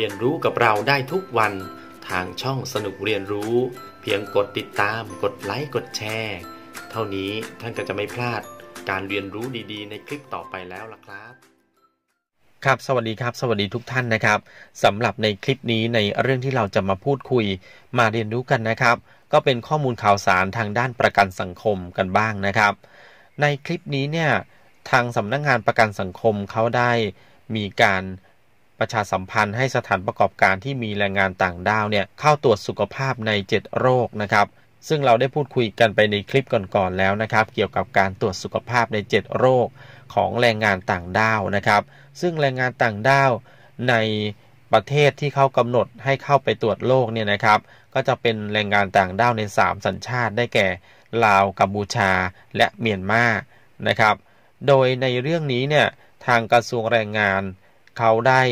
เรียนรู้กับเราได้ทุกวันทางช่องสนุกเรียนรู้ เพียงกดติดตามกดไลค์กดแชร์เท่านี้ท่านก็จะไม่พลาดการเรียนรู้ดีๆ ในคลิปต่อไปแล้ว ล่ะครับ ครับสวัสดีครับ สวัสดีทุกท่านนะครับสำหรับในคลิปนี้ในเรื่องที่เราจะมาพูดคุย มาเรียนรู้กันนะครับ ก็เป็นข้อมูลข่าวสารทางด้านประกันสังคมกันบ้างนะครับ ในคลิปนี้เนี่ยทางสำนักงงานประกันสังคมเขาได้มีการประชาสัมพันธ์ให้สถานประกอบการที่มีแรงงานต่างด้าวเนี่ยเข้าตรวจสุขภาพใน 7 โรคนะครับซึ่งเราได้พูดคุยกันไปในคลิปก่อนๆแล้วนะครับเกี่ยวกับการตรวจสุขภาพใน 7 โรค ของแรงงานต่างด้าวนะครับซึ่งแรงงานต่างด้าวในประเทศที่เขากำหนดให้เข้าไปตรวจโรคเนี่ยนะครับก็จะเป็นแรงงานต่างด้าวใน 3 สัญชาติ ได้แก่ลาวกัมพูชาและเมียนมานะครับโดยในเรื่องนี้เนี่ยทางกระทรวงแรงงานเขาได้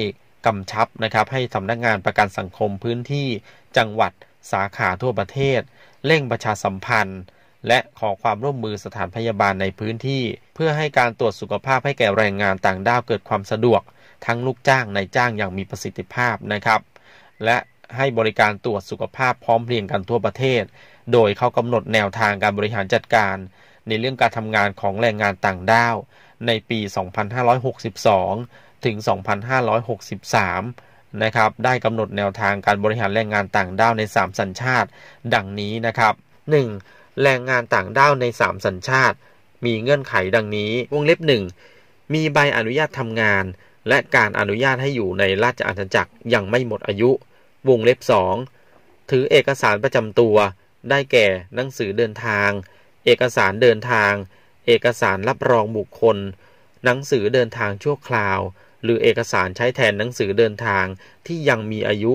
กำชับนะครับให้สำนักงานประกันสังคมพื้นที่จังหวัดสาขาทั่วประเทศเร่งประชาสัมพันธ์ และขอความร่วมมือสถานพยาบาลในพื้นที่ เพื่อให้การตรวจสุขภาพให้แก่แรงงานต่างด้าวเกิดความสะดวก ทั้งลูกจ้างนายจ้างอย่างมีประสิทธิภาพนะครับ และให้บริการตรวจสุขภาพพร้อมเพรียงกันทั่วประเทศ โดยเขากำหนดแนวทางการบริหารจัดการ ในเรื่องการทำงานของแรงงานต่างด้าวในปี2562ถึง2,563นะครับ ได้กำหนดแนวทางการบริหารแรงงานต่างด้าวใน 3 สัญชาติ ดังนี้นะครับ 1. แรงงานต่างด้าวใน3สัญชาติมีเงื่อนไขดังนี้วงเล็บ1มีใบอนุญาตทำงานและการอนุญาตให้อยู่ในราชอาณาจักรยังไม่หมดอายุ วงเล็บ2ถือเอกสารประจำตัว ได้แก่ หนังสือเดินทาง เอกสารเดินทาง เอกสารรับรองบุคคล หนังสือเดินทางชั่วคราวหรือเอกสารใช้แทนหนังสือเดินทางที่ยังมีอายุ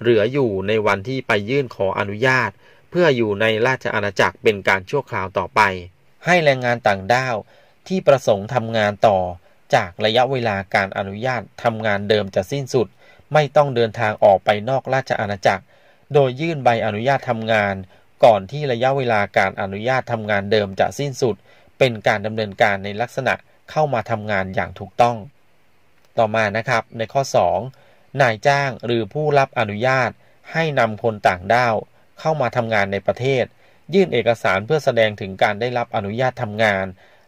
เหลืออยู่ในวันที่ไปยื่นขออนุญาต เพื่ออยู่ในราชอาณาจักรเป็นการชั่วคราวต่อไป ให้แรงงานต่างด้าวที่ประสงค์ทำงานต่อ จากระยะเวลาการอนุญาตทำงานเดิมจะสิ้นสุด ไม่ต้องเดินทางออกไปนอกราชอาณาจักร โดยยื่นใบอนุญาตทำงาน ก่อนที่ระยะเวลาการอนุญาตทำงานเดิมจะสิ้นสุด เป็นการดำเนินการในลักษณะเข้ามาทำงานอย่างถูกต้องต่อมานะครับในข้อ 2 นายจ้างหรือผู้รับอนุญาตให้นำคนต่างด้าวเข้ามาทำงานในประเทศ ยื่นเอกสารเพื่อแสดงถึงการได้รับอนุญาตทำงาน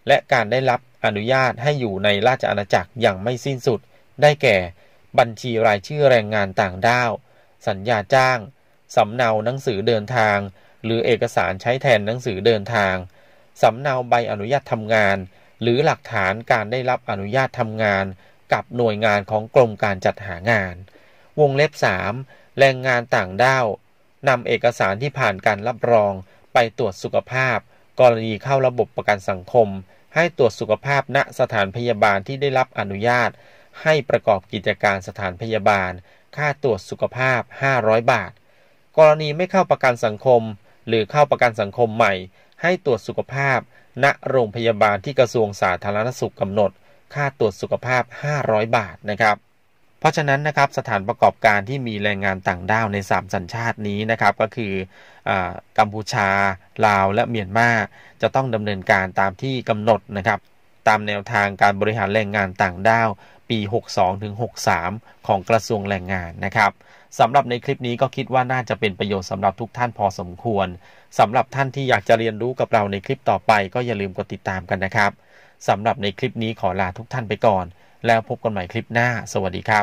และการได้รับอนุญาตให้อยู่ในราชอาณาจักรอย่างไม่สิ้นสุดได้แก่ บัญชีรายชื่อแรงงานต่างด้าวสัญญาจ้างสำเนาหนังสือเดินทาง หรือเอกสารใช้แทนหนังสือเดินทางสำเนาใบอนุญาตทำงาน หรือหลักฐานการได้รับอนุญาตทำงานกับหน่วยงานของกรมการจัดหางาน วงเล็บ3 แรงงานต่างด้าวนำเอกสารที่ผ่านการรับรองไปตรวจสุขภาพ กรณีเข้าระบบประกันสังคม ให้ตรวจสุขภาพณสถานพยาบาลที่ได้รับอนุญาต ให้ประกอบกิจการสถานพยาบาล ค่าตรวจสุขภาพ 500 บาท กรณีไม่เข้าประกันสังคม หรือเข้าประกันสังคมใหม่ ให้ตรวจสุขภาพ ณโรงพยาบาลที่กระทรวงสาธารณสุขกำหนดค่าตรวจสุขภาพ 500 บาทนะครับ เพราะฉะนั้นนะครับสถานประกอบการที่มีแรงงานต่างด้าวใน 3 สัญชาตินี้นะครับ ก็คืออกัมพูชา ลาวและเมียนมาจะต้องดำเนินการตามที่กำหนดนะครับตามแนวทางการบริหารแรงงานต่างด้าวปี 62-63 ของกระทรวงแรงงานนะครับสำหรับในคลิปนี้ก็คิดว่าน่าจะเป็นประโยชน์สำหรับทุกท่านพอสมควรสำหรับท่านที่อยากจะเรียนรู้กับเราในคลิปต่อไป ก็อย่าลืมกดติดตามกันนะครับสำหรับในคลิปนี้ขอลาทุกท่านไปก่อน แล้วพบกันใหม่คลิปหน้าสวัสดีครับ